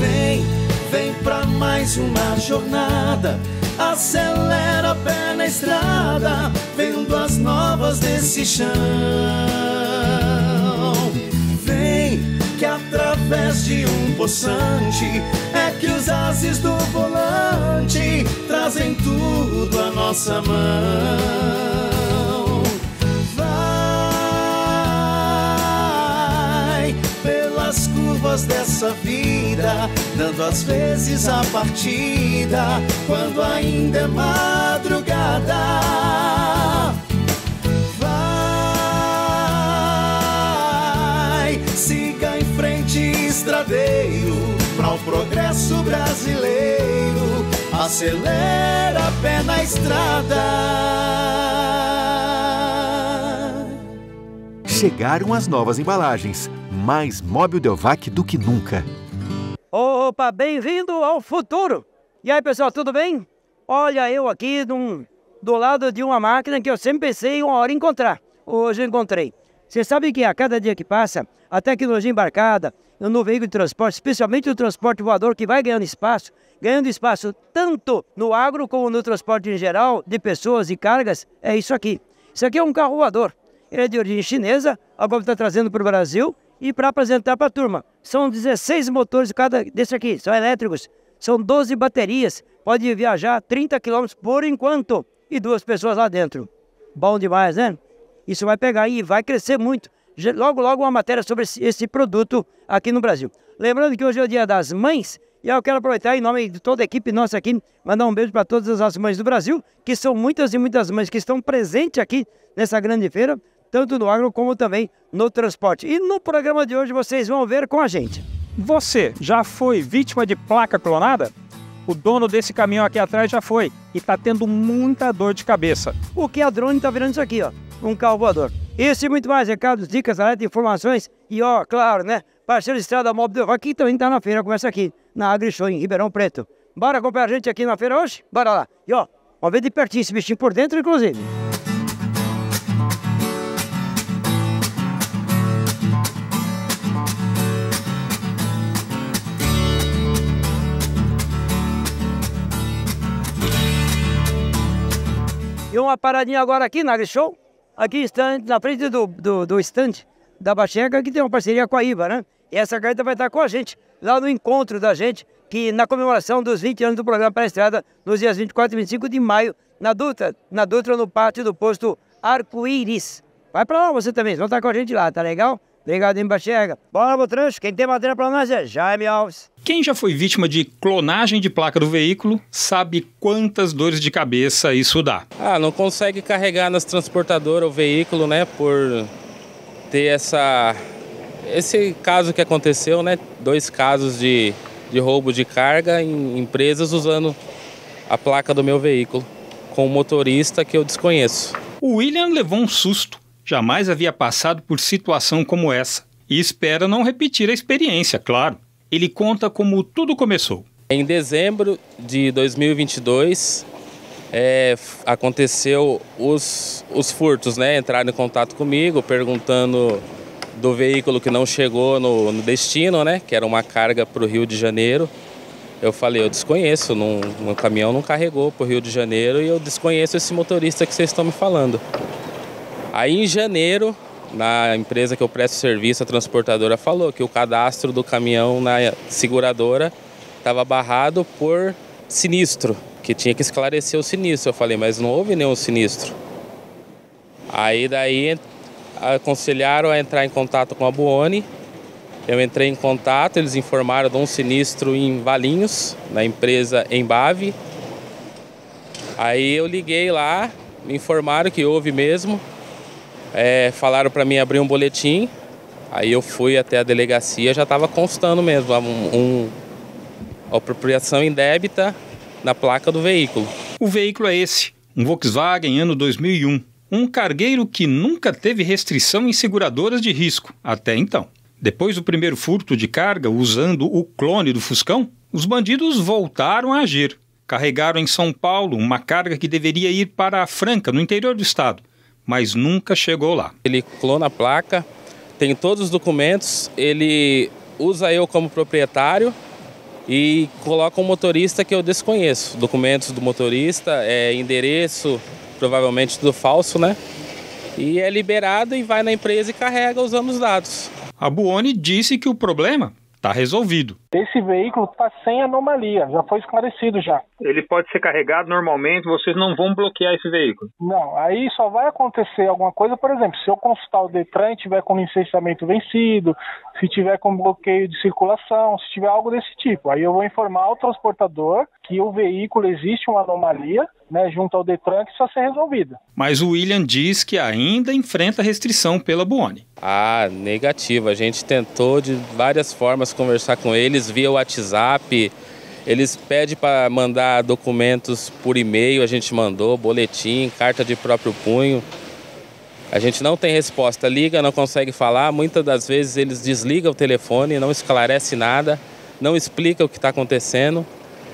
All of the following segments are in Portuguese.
vem, vem pra mais uma jornada. Acelera a pé na estrada, vendo as novas desse chão. Vem, que através de um poçante é que os ases do volante trazem tudo à nossa mão. curvas dessa vida, dando às vezes a partida, quando ainda é madrugada. Vai, siga em frente, estradeiro, para o progresso brasileiro, acelera pé na estrada. Chegaram as novas embalagens, mais móvel Delvac do que nunca. Opa, bem-vindo ao futuro! E aí, pessoal, tudo bem? Olha, eu aqui num, do lado de uma máquina que eu sempre pensei uma hora encontrar. Hoje encontrei. Você sabe que a cada dia que passa, a tecnologia embarcada no veículo de transporte, especialmente o transporte voador, que vai ganhando espaço, ganhando espaço tanto no agro como no transporte em geral, de pessoas e cargas, é isso aqui. Isso aqui é um carro voador. Ele é de origem chinesa, agora está trazendo para o Brasil e para apresentar para a turma. São 16 motores cada desse aqui, são elétricos. São 12 baterias, pode viajar 30 km por enquanto e duas pessoas lá dentro. Bom demais, né? Isso vai pegar e vai crescer muito. Logo, logo uma matéria sobre esse produto aqui no Brasil. Lembrando que hoje é o Dia das Mães e eu quero aproveitar em nome de toda a equipe nossa aqui, mandar um beijo para todas as mães do Brasil, que são muitas e muitas mães que estão presentes aqui nessa grande feira tanto no agro como também no transporte. E no programa de hoje vocês vão ver com a gente. Você já foi vítima de placa clonada? O dono desse caminhão aqui atrás já foi e está tendo muita dor de cabeça. O que a drone está virando isso aqui, ó? Um carro voador. Esse e muito mais, recados, dicas, alerta, informações e, ó, claro, né? Parceiro de Estrada Móvel do que também está na feira, começa aqui, na AgriShow, em Ribeirão Preto. Bora acompanhar a gente aqui na feira hoje? Bora lá. E ó, vamos ver de pertinho esse bichinho por dentro, inclusive. Deu uma paradinha agora aqui na Show, aqui stand, na frente do, do, do stand da Baxenca, que tem uma parceria com a IBA, né? E essa carta vai estar com a gente, lá no encontro da gente, que na comemoração dos 20 anos do programa para a estrada, nos dias 24 e 25 de maio, na Dutra, na Dutra, no pátio do posto Arco-Íris. Vai para lá você também, vão estar com a gente lá, tá legal? Obrigado, Bachega. Bora, Botrancho, quem tem madeira para nós é Jaime Alves. Quem já foi vítima de clonagem de placa do veículo sabe quantas dores de cabeça isso dá. Ah, não consegue carregar nas transportadoras o veículo, né, por ter essa esse caso que aconteceu, né, dois casos de, de roubo de carga em empresas usando a placa do meu veículo com um motorista que eu desconheço. O William levou um susto Jamais havia passado por situação como essa e espera não repetir a experiência, claro. Ele conta como tudo começou. Em dezembro de 2022, é, aconteceu os, os furtos, né? Entraram em contato comigo perguntando do veículo que não chegou no, no destino, né? Que era uma carga para o Rio de Janeiro. Eu falei, eu desconheço, o caminhão não carregou para o Rio de Janeiro e eu desconheço esse motorista que vocês estão me falando. Aí em janeiro, na empresa que eu presto serviço, a transportadora falou que o cadastro do caminhão na seguradora estava barrado por sinistro, que tinha que esclarecer o sinistro. Eu falei, mas não houve nenhum sinistro. Aí daí aconselharam a entrar em contato com a Buoni. Eu entrei em contato, eles informaram de um sinistro em Valinhos, na empresa Embave. Aí eu liguei lá, me informaram que houve mesmo é, falaram para mim abrir um boletim. Aí eu fui até a delegacia, já estava constando mesmo um, um, apropriação indébita na placa do veículo. O veículo é esse, um Volkswagen ano 2001. Um cargueiro que nunca teve restrição em seguradoras de risco, até então. Depois do primeiro furto de carga, usando o clone do Fuscão, os bandidos voltaram a agir. Carregaram em São Paulo uma carga que deveria ir para a Franca, no interior do estado mas nunca chegou lá. Ele clona a placa, tem todos os documentos, ele usa eu como proprietário e coloca um motorista que eu desconheço. Documentos do motorista, é, endereço, provavelmente tudo falso, né? E é liberado e vai na empresa e carrega usando os dados. A Buoni disse que o problema está resolvido esse veículo está sem anomalia, já foi esclarecido já. Ele pode ser carregado normalmente, vocês não vão bloquear esse veículo? Não, aí só vai acontecer alguma coisa, por exemplo, se eu consultar o Detran e tiver com licenciamento vencido, se tiver com bloqueio de circulação, se tiver algo desse tipo. Aí eu vou informar ao transportador que o veículo existe uma anomalia, né, junto ao Detran que precisa ser resolvida. Mas o William diz que ainda enfrenta restrição pela Buoni. Ah, negativa. A gente tentou de várias formas conversar com ele eles via WhatsApp, eles pedem para mandar documentos por e-mail, a gente mandou, boletim, carta de próprio punho. A gente não tem resposta, liga, não consegue falar. Muitas das vezes eles desligam o telefone, não esclarece nada, não explica o que está acontecendo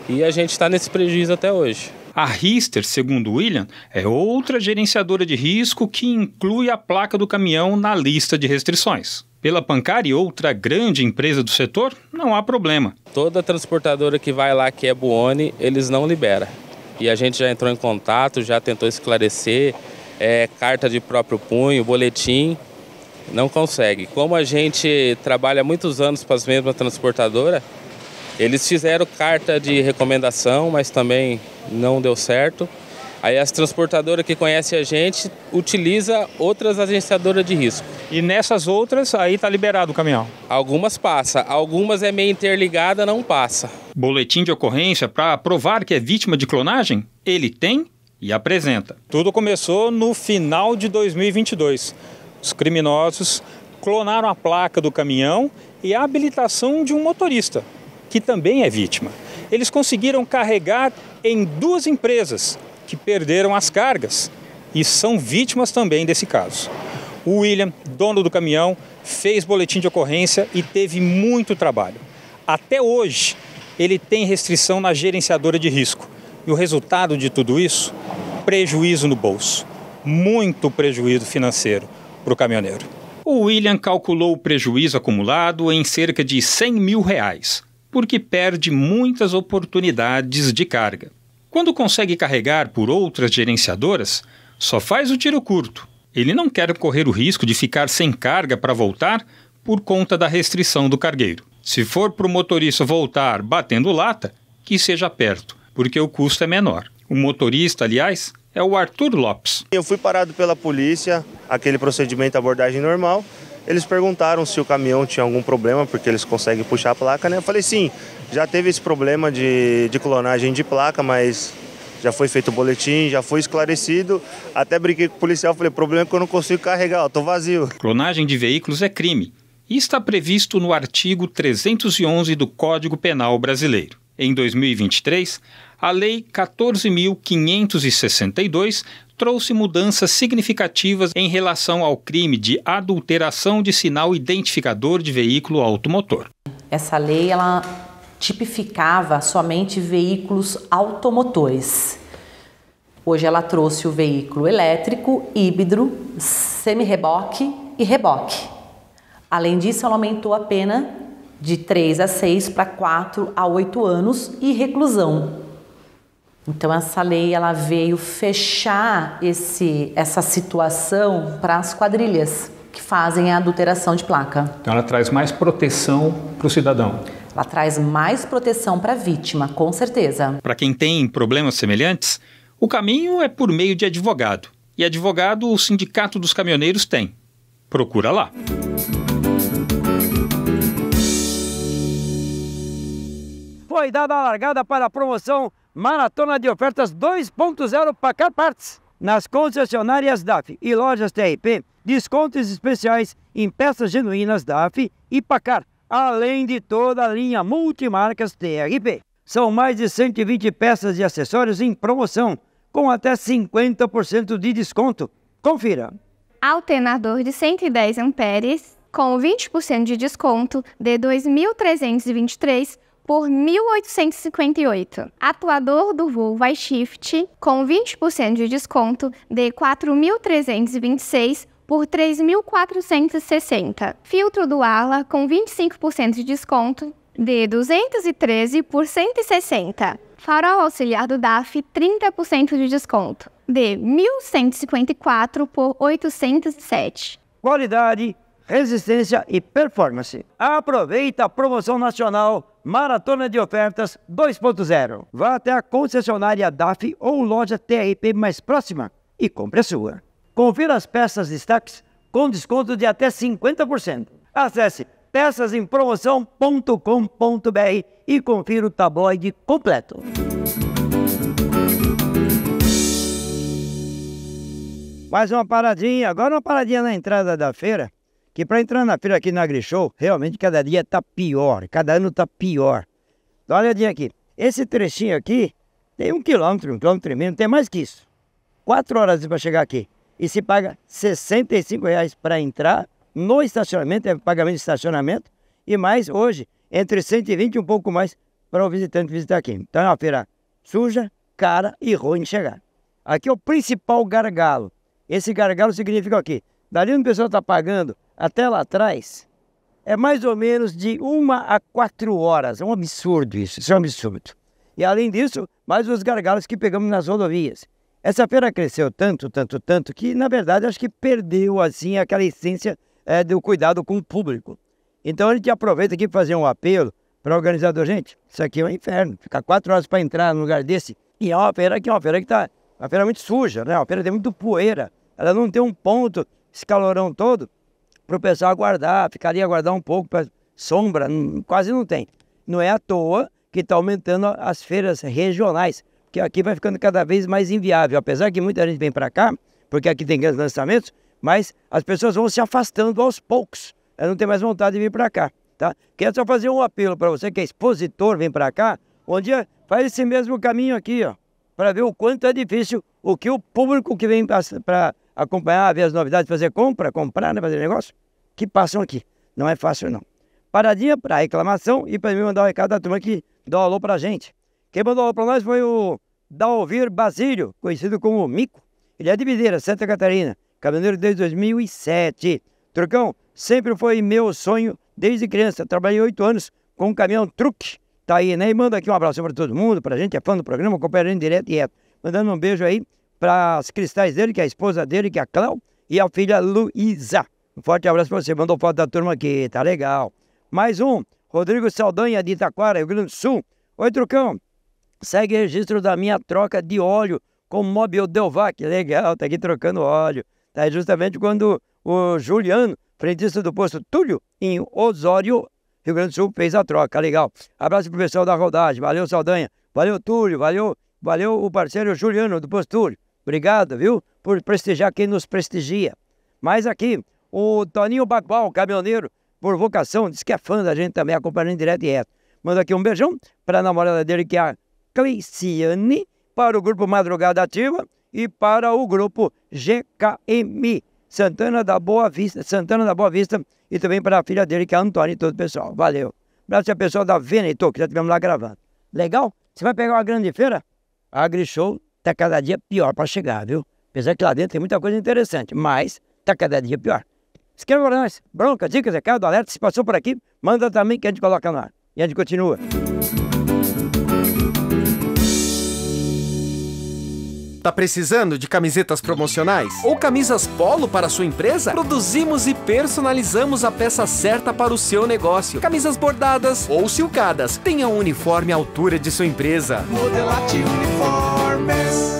e a gente está nesse prejuízo até hoje. A Rister, segundo William, é outra gerenciadora de risco que inclui a placa do caminhão na lista de restrições pela Pancari, outra grande empresa do setor, não há problema. Toda transportadora que vai lá que é Buoni, eles não libera. E a gente já entrou em contato, já tentou esclarecer, é, carta de próprio punho, boletim, não consegue. Como a gente trabalha muitos anos para as mesmas transportadoras, eles fizeram carta de recomendação, mas também não deu certo. Aí as transportadoras que conhecem a gente utiliza outras agenciadoras de risco. E nessas outras aí está liberado o caminhão? Algumas passa, algumas é meio interligada, não passa. Boletim de ocorrência para provar que é vítima de clonagem? Ele tem e apresenta. Tudo começou no final de 2022. Os criminosos clonaram a placa do caminhão e a habilitação de um motorista, que também é vítima. Eles conseguiram carregar em duas empresas que perderam as cargas e são vítimas também desse caso. O William, dono do caminhão, fez boletim de ocorrência e teve muito trabalho. Até hoje, ele tem restrição na gerenciadora de risco. E o resultado de tudo isso? Prejuízo no bolso. Muito prejuízo financeiro para o caminhoneiro. O William calculou o prejuízo acumulado em cerca de 100 mil reais, porque perde muitas oportunidades de carga. Quando consegue carregar por outras gerenciadoras, só faz o tiro curto. Ele não quer correr o risco de ficar sem carga para voltar por conta da restrição do cargueiro. Se for para o motorista voltar batendo lata, que seja perto, porque o custo é menor. O motorista, aliás, é o Arthur Lopes. Eu fui parado pela polícia, aquele procedimento abordagem normal. Eles perguntaram se o caminhão tinha algum problema, porque eles conseguem puxar a placa, né? Eu falei, sim, já teve esse problema de, de clonagem de placa, mas já foi feito o boletim, já foi esclarecido. Até brinquei com o policial, falei, problema é que eu não consigo carregar, eu tô vazio. Clonagem de veículos é crime e está previsto no artigo 311 do Código Penal Brasileiro. Em 2023, a Lei 14.562 trouxe mudanças significativas em relação ao crime de adulteração de sinal identificador de veículo automotor. Essa lei ela tipificava somente veículos automotores. Hoje ela trouxe o veículo elétrico, híbrido, semi-reboque e reboque. Além disso, ela aumentou a pena de 3 a 6 para 4 a 8 anos e reclusão. Então essa lei ela veio fechar esse, essa situação para as quadrilhas que fazem a adulteração de placa. Então ela traz mais proteção para o cidadão. Ela traz mais proteção para a vítima, com certeza. Para quem tem problemas semelhantes, o caminho é por meio de advogado. E advogado o Sindicato dos Caminhoneiros tem. Procura lá. Foi dada a largada para a promoção Maratona de ofertas 2.0 Pacar Parts nas concessionárias DAF e lojas TRP, descontos especiais em peças genuínas DAF e Pacar, além de toda a linha multimarcas TRP. São mais de 120 peças e acessórios em promoção, com até 50% de desconto. Confira! Alternador de 110 amperes, com 20% de desconto de 2.323 por 1.858. Atuador do voo vai shift com 20% de desconto de 4.326 por 3.460. Filtro do Ala com 25% de desconto de 213 por 160. Farol auxiliar do DAF 30% de desconto de 1.154 por 807. Qualidade, resistência e performance. Aproveita a promoção nacional Maratona de Ofertas 2.0. Vá até a concessionária DAF ou loja TRP mais próxima e compre a sua. Confira as peças destaques com desconto de até 50%. Acesse peçasempromoção.com.br e confira o tabloide completo. Mais uma paradinha, agora uma paradinha na entrada da feira que para entrar na feira aqui na AgriShow, realmente cada dia está pior, cada ano está pior. Dá uma olhadinha aqui. Esse trechinho aqui tem um quilômetro, um quilômetro e meio, tem mais que isso. Quatro horas para chegar aqui. E se paga R$ reais para entrar no estacionamento, é pagamento de estacionamento, e mais hoje, entre 120 e um pouco mais para o visitante visitar aqui. Então é uma feira suja, cara e ruim de chegar. Aqui é o principal gargalo. Esse gargalo significa o quê? Dali onde o pessoal está pagando até lá atrás é mais ou menos de uma a quatro horas. É um absurdo isso, isso é um absurdo. E além disso, mais os gargalos que pegamos nas rodovias. Essa feira cresceu tanto, tanto, tanto, que na verdade acho que perdeu assim aquela essência é, do cuidado com o público. Então a gente aproveita aqui para fazer um apelo para o organizador. Gente, isso aqui é um inferno. Ficar quatro horas para entrar num lugar desse. E é uma feira que é uma feira que está... Uma feira muito suja, né? Uma feira tem muito poeira. Ela não tem um ponto, esse calorão todo para o pessoal aguardar, ficaria a aguardar um pouco, para sombra quase não tem. Não é à toa que está aumentando as feiras regionais, que aqui vai ficando cada vez mais inviável, apesar que muita gente vem para cá, porque aqui tem grandes lançamentos, mas as pessoas vão se afastando aos poucos, elas não têm mais vontade de vir para cá. Tá? Quero só fazer um apelo para você que é expositor, vem para cá, um dia faz esse mesmo caminho aqui, ó, para ver o quanto é difícil o que o público que vem para acompanhar, ver as novidades, fazer compra, comprar, né, fazer negócio, que passam aqui. Não é fácil, não. Paradinha para reclamação e para mim mandar o um recado da turma que dá um alô para gente. Quem mandou um alô para nós foi o Dalvir Basílio, conhecido como Mico. Ele é de Videira, Santa Catarina, caminhoneiro desde 2007. Trucão, sempre foi meu sonho desde criança. Trabalhei oito anos com um caminhão truque. Tá aí, né? E manda aqui um abraço para todo mundo, para a gente, é fã do programa, acompanhando direto e reto. Mandando um beijo aí para as cristais dele, que é a esposa dele, que é a Clau e a filha Luísa. Um forte abraço para você. Mandou foto da turma aqui, tá legal. Mais um, Rodrigo Saldanha, de Itaquara, Rio Grande do Sul. Oi, Trucão. Segue registro da minha troca de óleo com o Mobil Delvac. Legal, tá aqui trocando óleo. Tá justamente quando o Juliano, frentista do posto Túlio, em Osório, Rio Grande do Sul, fez a troca. Legal. Abraço pro pessoal da rodagem. Valeu, Saldanha. Valeu, Túlio. Valeu, valeu o parceiro Juliano do posto Túlio. Obrigado, viu? Por prestigiar quem nos prestigia. Mas aqui, o Toninho Bagual, caminhoneiro, por vocação, diz que é fã da gente também, acompanhando direto e reto. Manda aqui um beijão para a namorada dele, que é a Cleiciane, para o grupo Madrugada Ativa e para o grupo GKM Santana da Boa Vista, Santana da Boa Vista e também para a filha dele, que é a Antônia e todo o pessoal. Valeu. Abraço a pessoal da Veneto, que já estivemos lá gravando. Legal? Você vai pegar uma grande feira? Agri Show está cada dia pior para chegar, viu? Apesar que lá dentro tem muita coisa interessante, mas está cada dia pior. Escreva para nós. Bronca, dicas, recado, alerta. Se passou por aqui, manda também que a gente coloca no ar. E a gente continua. Tá precisando de camisetas promocionais? Ou camisas polo para sua empresa? Produzimos e personalizamos a peça certa para o seu negócio. Camisas bordadas ou silcadas. Tenha um uniforme à altura de sua empresa. Modelate Uniformes.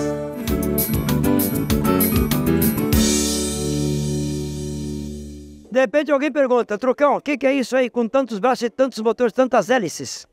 De repente alguém pergunta, Trucão, o que, que, é isso aí com tantos braços e tantos motores, tantas hélices?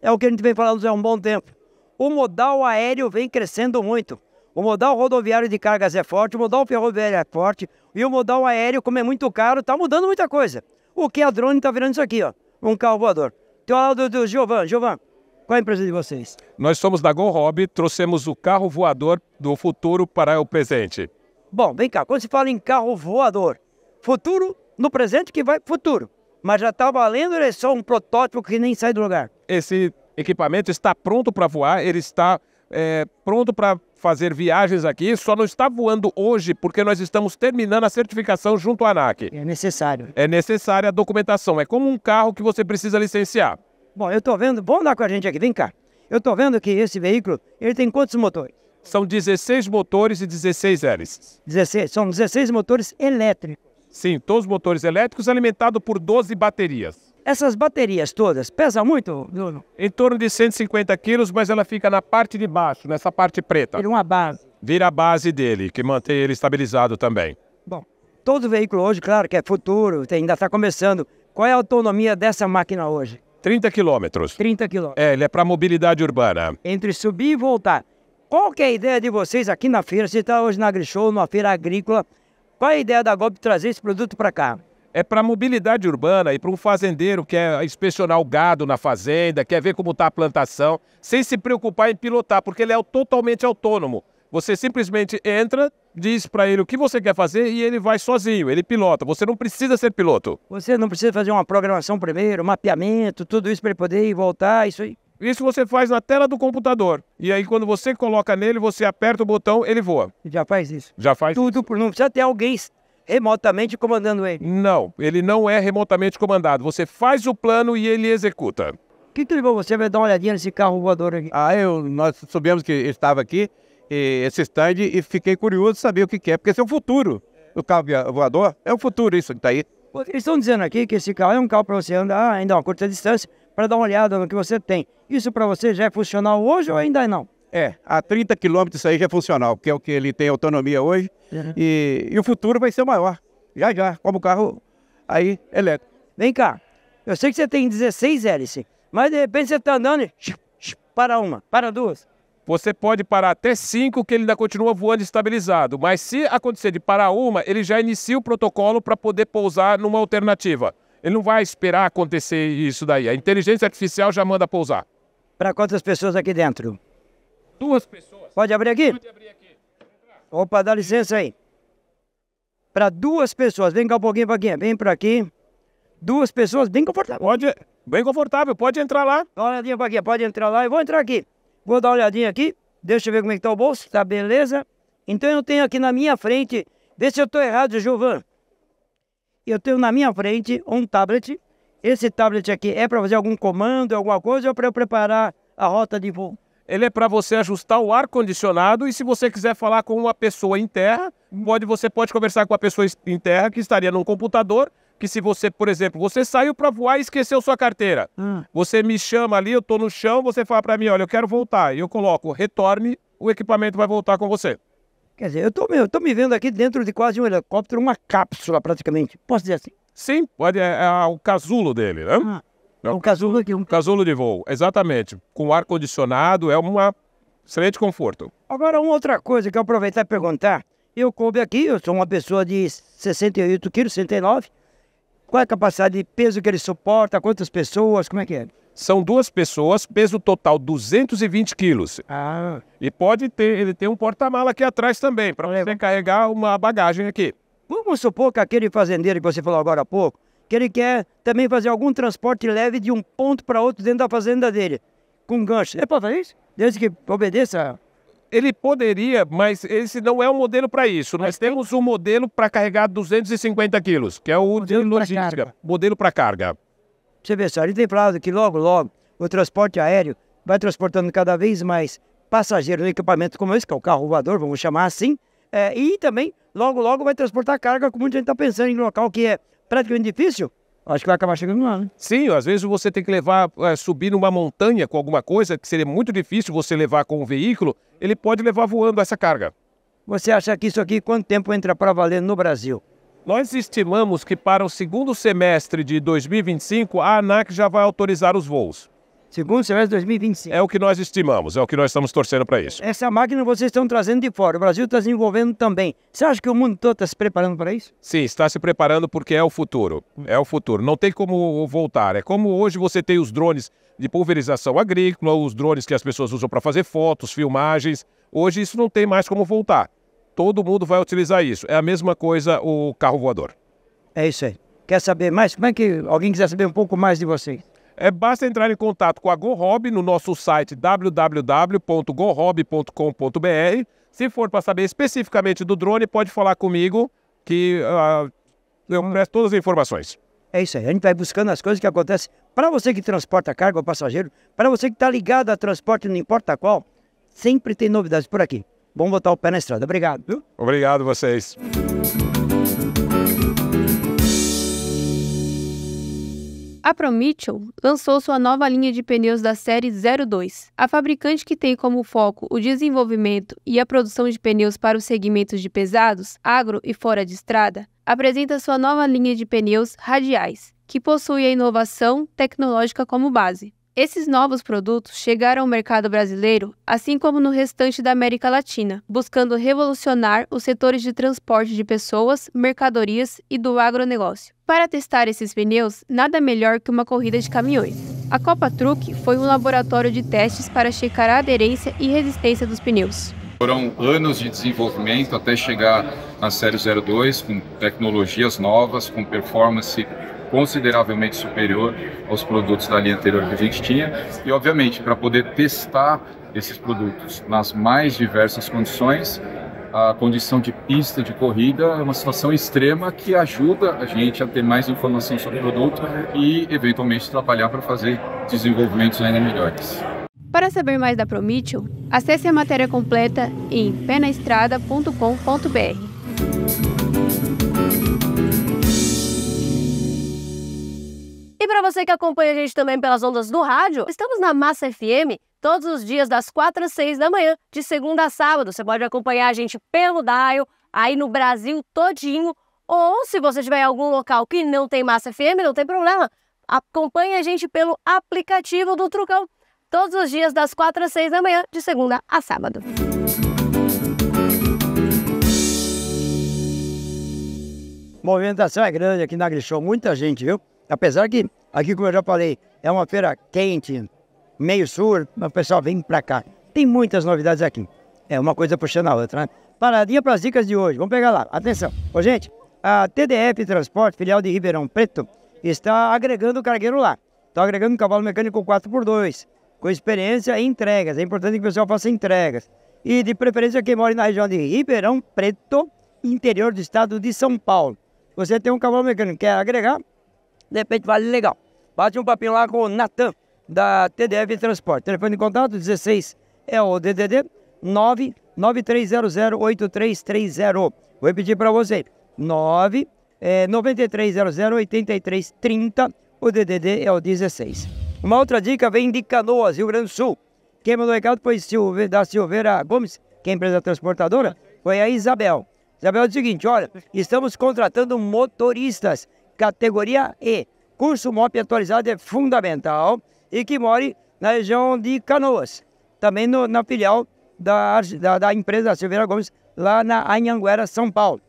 É o que a gente vem falando já há um bom tempo. O modal aéreo vem crescendo muito. O modal rodoviário de cargas é forte, o modal ferroviário é forte e o modal aéreo, como é muito caro, está mudando muita coisa. O que a drone está virando isso aqui, ó, um carro voador. Então, o lado do Giovan. Giovan, qual é a empresa de vocês? Nós somos da GoHob, trouxemos o carro voador do futuro para o presente. Bom, vem cá, quando se fala em carro voador, futuro no presente que vai futuro. Mas já está valendo, ele é só um protótipo que nem sai do lugar. Esse equipamento está pronto para voar, ele está é, pronto para fazer viagens aqui, só não está voando hoje porque nós estamos terminando a certificação junto à ANAC. É necessário. É necessária a documentação, é como um carro que você precisa licenciar. Bom, eu estou vendo, bom andar com a gente aqui, vem cá. Eu estou vendo que esse veículo, ele tem quantos motores? São 16 motores e 16 hélices. 16, são 16 motores elétricos. Sim, todos os motores elétricos alimentados por 12 baterias. Essas baterias todas pesam muito, Bruno? Em torno de 150 quilos, mas ela fica na parte de baixo, nessa parte preta. Vira uma base. Vira a base dele, que mantém ele estabilizado também. Bom, todo veículo hoje, claro que é futuro, ainda está começando. Qual é a autonomia dessa máquina hoje? 30 quilômetros. 30 quilômetros. É, ele é para mobilidade urbana. Entre subir e voltar. Qual que é a ideia de vocês aqui na feira? Você está hoje na AgriShow, numa feira agrícola. Qual é a ideia da Golpe trazer esse produto para cá? é para mobilidade urbana e para um fazendeiro que quer inspecionar o gado na fazenda, quer ver como está a plantação, sem se preocupar em pilotar, porque ele é totalmente autônomo. Você simplesmente entra, diz para ele o que você quer fazer e ele vai sozinho, ele pilota. Você não precisa ser piloto. Você não precisa fazer uma programação primeiro, mapeamento, tudo isso para ele poder ir voltar, isso aí. Isso você faz na tela do computador. E aí, quando você coloca nele, você aperta o botão, ele voa. Já faz isso. Já faz. Tudo, por... não precisa ter alguém remotamente comandando ele? Não, ele não é remotamente comandado. Você faz o plano e ele executa. Que que levou você a dar uma olhadinha nesse carro voador aqui? Ah, eu, nós soubemos que estava aqui, e, esse stand, e fiquei curioso de saber o que, que é, porque esse é o futuro. O carro voador é o futuro, isso que está aí. Eles estão dizendo aqui é que esse carro é um carro para você andar ainda a curta distância, para dar uma olhada no que você tem. Isso para você já é funcional hoje ou ainda não? É, a 30 quilômetros isso aí já é funcional, porque é o que ele tem autonomia hoje. Uhum. E, e, o futuro vai ser maior. Já já, como carro aí elétrico. Vem cá, eu sei que você tem 16 hélices, mas de repente você está andando e para uma, para duas. Você pode parar até cinco, que ele ainda continua voando estabilizado. Mas se acontecer de parar uma, ele já inicia o protocolo para poder pousar numa alternativa. Ele não vai esperar acontecer isso daí. A inteligência artificial já manda pousar. Para quantas pessoas aqui dentro? duas pessoas. Pode abrir aqui? Pode abrir aqui. Opa, dá licença aí. Para duas pessoas. Vem cá um pouquinho, Paquinha. Vem para aqui. Duas pessoas bem confortável. Pode, bem confortável. Pode entrar lá. Dá uma olhadinha, Paquinha. Pode entrar lá. Eu vou entrar aqui. Vou dar uma olhadinha aqui. Deixa eu ver como é que tá o bolso. Tá beleza? Então eu tenho aqui na minha frente... Vê se eu estou errado, Gilvan. Eu tenho na minha frente um tablet. Esse tablet aqui é para fazer algum comando, alguma coisa, ou para eu preparar a rota de voo? Ele é para você ajustar o ar-condicionado e se você quiser falar com uma pessoa em terra, pode, você pode conversar com a pessoa em terra que estaria num computador, que se você, por exemplo, você saiu para voar e esqueceu sua carteira. Hum. Você me chama ali, eu estou no chão, você fala para mim, olha, eu quero voltar. E eu coloco, retorne, o equipamento vai voltar com você. Quer dizer, eu estou eu tô me vendo aqui dentro de quase um helicóptero, uma cápsula praticamente. Posso dizer assim? Sim, pode, é, é, é o casulo dele, né? Ah. É, é um casulo de voo. Casulo de voo, exatamente. Com ar-condicionado, é um excelente conforto. Agora, uma outra coisa que eu aproveitar e perguntar. Eu coube aqui, eu sou uma pessoa de 68 quilos, 69. Qual é a capacidade de peso que ele suporta? Quantas pessoas? Como é que é? São duas pessoas, peso total 220 quilos. Ah. E pode ter, ele tem um porta-mala aqui atrás também, para você carregar uma bagagem aqui. Vamos supor que aquele fazendeiro que você falou agora há pouco, que ele quer também fazer algum transporte leve de um ponto para outro dentro da fazenda dele, com gancho. É para fazer isso? Desde que obedeça. Ele poderia, mas esse não é o um modelo para isso. Mas Nós tem... temos um modelo para carregar 250 quilos, que é o modelo de logística, modelo para carga. Você vê só, ele tem falado que logo, logo, o transporte aéreo vai transportando cada vez mais passageiros no equipamento como esse, que é o carro voador, vamos chamar assim, é, e também, logo, logo, vai transportar carga, como a gente está pensando em um local que é praticamente difícil, acho que vai acabar chegando lá, né? Sim, às vezes você tem que levar, é, subir numa montanha com alguma coisa que seria muito difícil você levar com um veículo, ele pode levar voando essa carga. Você acha que isso aqui, quanto tempo entra para valer no Brasil? Nós estimamos que para o segundo semestre de 2025, a ANAC já vai autorizar os voos. Segundo semestre de 2025. É o que nós estimamos, é o que nós estamos torcendo para isso. Essa máquina vocês estão trazendo de fora, o Brasil está desenvolvendo também. Você acha que o mundo todo está se preparando para isso? Sim, está se preparando porque é o futuro. É o futuro. Não tem como voltar. É como hoje você tem os drones de pulverização agrícola, os drones que as pessoas usam para fazer fotos, filmagens. Hoje isso não tem mais como voltar. Todo mundo vai utilizar isso. É a mesma coisa o carro voador. É isso aí. Quer saber mais? Como é que alguém quiser saber um pouco mais de vocês? É, basta entrar em contato com a GoHob no nosso site www.gohob.com.br. Se for para saber especificamente do drone, pode falar comigo que uh, eu ah. presto todas as informações. É isso aí, a gente vai buscando as coisas que acontecem. Para você que transporta carga ou passageiro, para você que está ligado a transporte, não importa qual, sempre tem novidades por aqui. Vamos botar o pé na estrada. Obrigado. Obrigado vocês. A ProMitchell lançou sua nova linha de pneus da série 02. A fabricante que tem como foco o desenvolvimento e a produção de pneus para os segmentos de pesados, agro e fora de estrada, apresenta sua nova linha de pneus radiais, que possui a inovação tecnológica como base. Esses novos produtos chegaram ao mercado brasileiro, assim como no restante da América Latina, buscando revolucionar os setores de transporte de pessoas, mercadorias e do agronegócio. Para testar esses pneus, nada melhor que uma corrida de caminhões. A Copa Truck foi um laboratório de testes para checar a aderência e resistência dos pneus. Foram anos de desenvolvimento até chegar na série 02, com tecnologias novas, com performance consideravelmente superior aos produtos da linha anterior que a gente tinha. E, obviamente, para poder testar esses produtos nas mais diversas condições, a condição de pista de corrida é uma situação extrema que ajuda a gente a ter mais informação sobre o produto e, eventualmente, trabalhar para fazer desenvolvimentos ainda melhores. Para saber mais da Promitio, acesse a matéria completa em penaestrada.com.br. E para você que acompanha a gente também pelas ondas do rádio, estamos na Massa FM todos os dias das 4 às 6 da manhã, de segunda a sábado. Você pode acompanhar a gente pelo dial, aí no Brasil todinho, ou se você estiver em algum local que não tem Massa FM, não tem problema, acompanhe a gente pelo aplicativo do Trucão, todos os dias das 4 às 6 da manhã, de segunda a sábado. movimentação é grande aqui na Grishow, muita gente, viu? Apesar que, aqui como eu já falei, é uma feira quente, meio sur, mas o pessoal vem para cá. Tem muitas novidades aqui. É uma coisa puxando a outra, né? Paradinha para as dicas de hoje. Vamos pegar lá. Atenção. Ô, gente, a TDF Transporte, filial de Ribeirão Preto, está agregando o cargueiro lá. Está agregando um cavalo mecânico 4x2, com experiência em entregas. É importante que o pessoal faça entregas. E de preferência quem mora na região de Ribeirão Preto, interior do estado de São Paulo. Você tem um cavalo mecânico, quer agregar? de repente vale legal. Bate um papinho lá com o Natan, da TDF Transporte. Telefone de contato 16 é o DDD 993008330. Vou repetir para você. 9 é, 93008330. O DDD é o 16. Uma outra dica vem de Canoas, Rio Grande do Sul. Quem mandou recado foi Silve, da Silveira Gomes, que é a empresa transportadora, foi a Isabel. Isabel diz o seguinte, olha, estamos contratando motoristas categoria E. Curso MOP atualizado é fundamental e que mora na região de Canoas, também no, na filial da, da, da empresa Silveira Gomes, lá na Anhanguera, São Paulo,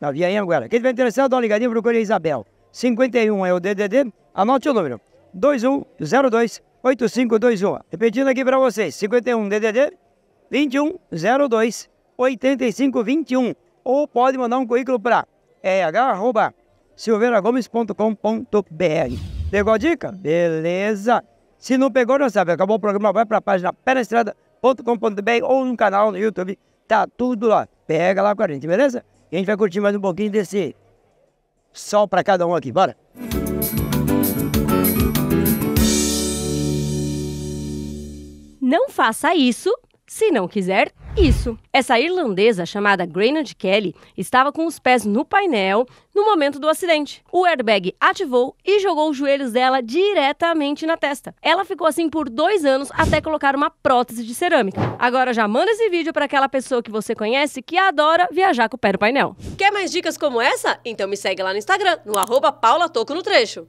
na Via Anhanguera. Quem estiver interessado, dá uma ligadinha, procure a Isabel. 51 é o DDD, anote o número, 2102 8521. Repetindo aqui para vocês, 51 DDD 2102 8521. Ou pode mandar um currículo para eh, silveiragomes.com.br. Pegou a dica? Beleza! Se não pegou, não sabe. Acabou o programa, vai para a página perestrada.com.br ou no canal no YouTube. Tá tudo lá. Pega lá com a gente, beleza? E a gente vai curtir mais um pouquinho desse sol para cada um aqui. Bora! Não faça isso se não quiser, isso. Essa irlandesa chamada Granard Kelly estava com os pés no painel no momento do acidente. O airbag ativou e jogou os joelhos dela diretamente na testa. Ela ficou assim por dois anos até colocar uma prótese de cerâmica. Agora já manda esse vídeo para aquela pessoa que você conhece que adora viajar com o pé no painel. Quer mais dicas como essa? Então me segue lá no Instagram, no arroba paulatoco no trecho.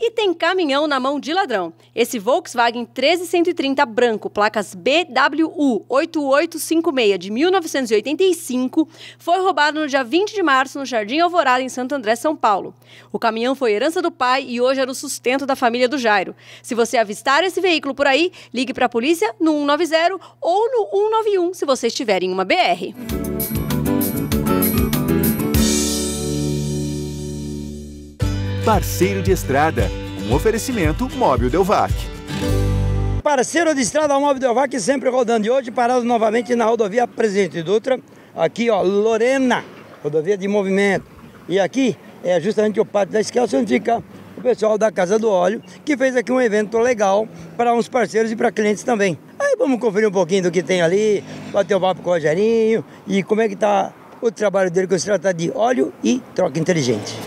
E tem caminhão na mão de ladrão. Esse Volkswagen 13130 branco, placas BWU 8856 de 1985, foi roubado no dia 20 de março no Jardim Alvorada, em Santo André, São Paulo. O caminhão foi herança do pai e hoje era o sustento da família do Jairo. Se você avistar esse veículo por aí, ligue para a polícia no 190 ou no 191 se você estiver em uma BR. Parceiro de Estrada, um oferecimento Móvel Delvac. Parceiro de Estrada Móvel Delvac sempre rodando e hoje parado novamente na rodovia Presidente Dutra, aqui ó, Lorena, rodovia de movimento. E aqui é justamente o pátio da esquerda onde fica o pessoal da Casa do Óleo, que fez aqui um evento legal para uns parceiros e para clientes também. Aí vamos conferir um pouquinho do que tem ali, bater o um papo com o Rogerinho e como é que está o trabalho dele com se trata de óleo e troca inteligente.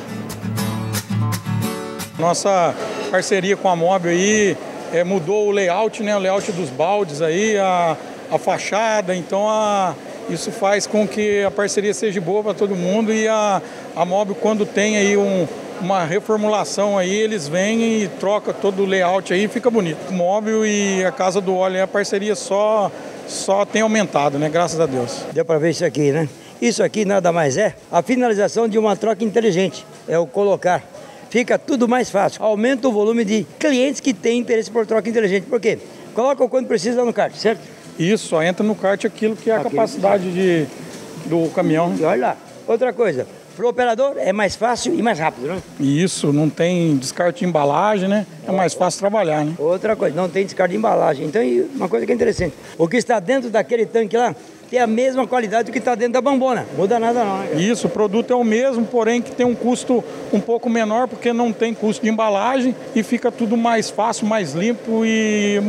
Nossa parceria com a Mob aí é, mudou o layout, né? O layout dos baldes aí, a, a fachada, então a, isso faz com que a parceria seja boa para todo mundo e a, a Mob quando tem aí um, uma reformulação aí, eles vêm e trocam todo o layout aí fica bonito. O móvel e a Casa do Óleo, a parceria só, só tem aumentado, né? Graças a Deus. Deu para ver isso aqui, né? Isso aqui nada mais é a finalização de uma troca inteligente, é o colocar fica tudo mais fácil. Aumenta o volume de clientes que têm interesse por troca inteligente. Por quê? Coloca o quanto precisa lá no kart, certo? Isso, só entra no kart aquilo que é a aquilo capacidade de, do caminhão. E olha lá. Outra coisa, para o operador é mais fácil e mais rápido, né? Isso, não tem descarte de embalagem, né? É mais fácil trabalhar, né? Outra coisa, não tem descarte de embalagem. Então, uma coisa que é interessante, o que está dentro daquele tanque lá ter a mesma qualidade do que está dentro da bambona. Muda nada não. Né, Isso, o produto é o mesmo, porém que tem um custo um pouco menor, porque não tem custo de embalagem e fica tudo mais fácil, mais limpo e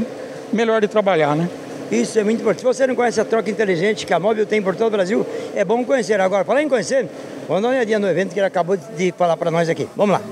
melhor de trabalhar, né? Isso é muito importante. Se você não conhece a troca inteligente que a Móvel tem por todo o Brasil, é bom conhecer. Agora, falar em conhecer, vamos dar uma olhadinha no evento que ele acabou de falar para nós aqui. Vamos lá.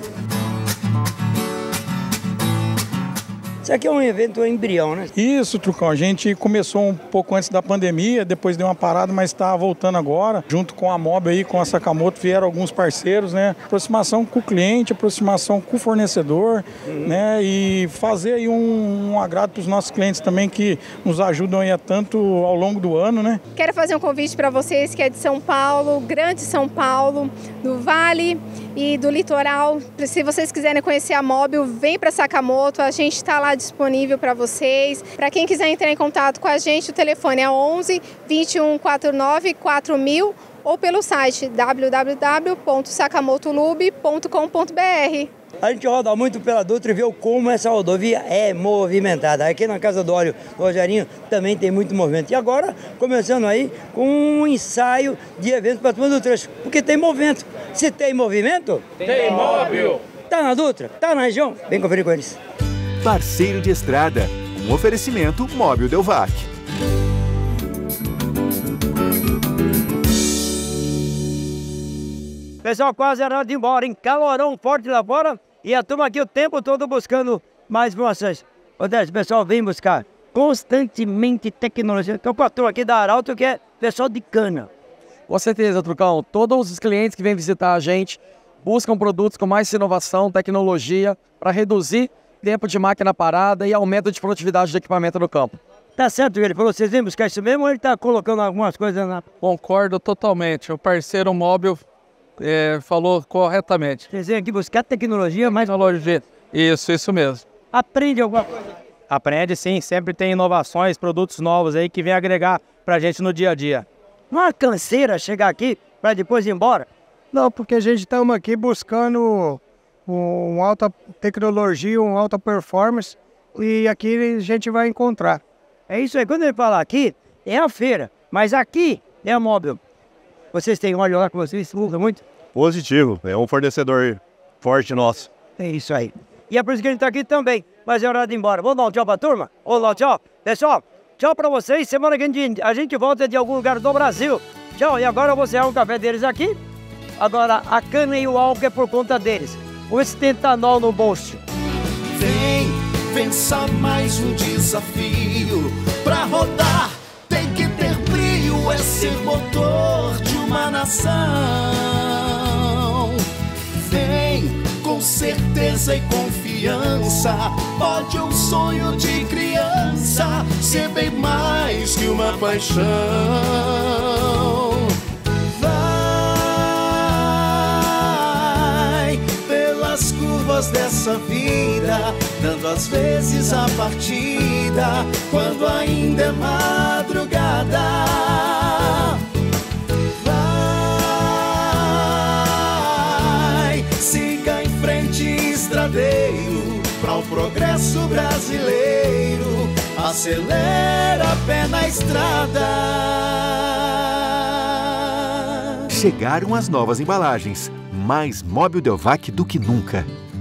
Isso aqui é um evento embrião, né? Isso, Trucão. A gente começou um pouco antes da pandemia, depois deu uma parada, mas está voltando agora. Junto com a MOB aí, com a Sakamoto, vieram alguns parceiros, né? Aproximação com o cliente, aproximação com o fornecedor, uhum. né? E fazer aí um, um agrado para os nossos clientes também que nos ajudam aí a tanto ao longo do ano, né? Quero fazer um convite para vocês que é de São Paulo, grande São Paulo, do Vale e do litoral. Se vocês quiserem conhecer a Móbil, vem para Sakamoto, a gente está lá disponível para vocês. Para quem quiser entrar em contato com a gente, o telefone é 11 21 49 4000 ou pelo site www.sacamotolube.com.br. A gente roda muito pela Dutra e vê como essa rodovia é movimentada. Aqui na Casa do Óleo do Rogerinho também tem muito movimento. E agora, começando aí com um ensaio de evento para a turma do trecho, porque tem movimento. Se tem movimento... Tem móvel! Tá na Dutra? Tá na região? Vem conferir com eles. Parceiro de Estrada, um oferecimento móvel Delvac. O pessoal quase era de ir embora, em calorão forte lá fora, e a turma aqui o tempo todo buscando mais moças. o pessoal vem buscar constantemente tecnologia. Então, com a turma aqui da Arauto, que é pessoal de cana. Com certeza, Trucão. Todos os clientes que vêm visitar a gente buscam produtos com mais inovação, tecnologia, para reduzir tempo de máquina parada e aumento de produtividade do equipamento no campo. Tá certo, ele falou, vocês vêm buscar isso mesmo ou ele está colocando algumas coisas na... Concordo totalmente. O parceiro móvel é, falou corretamente. Vocês vêm aqui buscar tecnologia, mais Tecnologia, isso, isso mesmo. Aprende alguma coisa? Aprende sim, sempre tem inovações, produtos novos aí que vem agregar pra gente no dia a dia. É uma canseira chegar aqui para depois ir embora? Não, porque a gente estamos aqui buscando uma alta tecnologia, uma alta performance e aqui a gente vai encontrar. É isso aí, quando ele fala aqui, é a feira, mas aqui é a móvel. Vocês têm óleo lá que vocês usam muito? positivo. É um fornecedor forte nosso. É isso aí. E é por isso que a gente está aqui também. Mas é hora de ir embora. Vamos dar um tchau pra turma? Olá, dar um tchau. Pessoal, tchau para vocês. Semana que a gente volta de algum lugar do Brasil. Tchau. E agora você é um café deles aqui. Agora a cana e o álcool é por conta deles. O estentanol no bolso. Vem, vença mais um desafio. Pra rodar tem que ter brilho. É ser motor de uma nação certeza e confiança. Pode um sonho de criança ser bem mais que uma paixão. Vai pelas curvas dessa vida, dando às vezes a partida, quando ainda é madrugada progresso brasileiro acelera pé na estrada. Chegaram as novas embalagens, mais móvel Delvac do que nunca.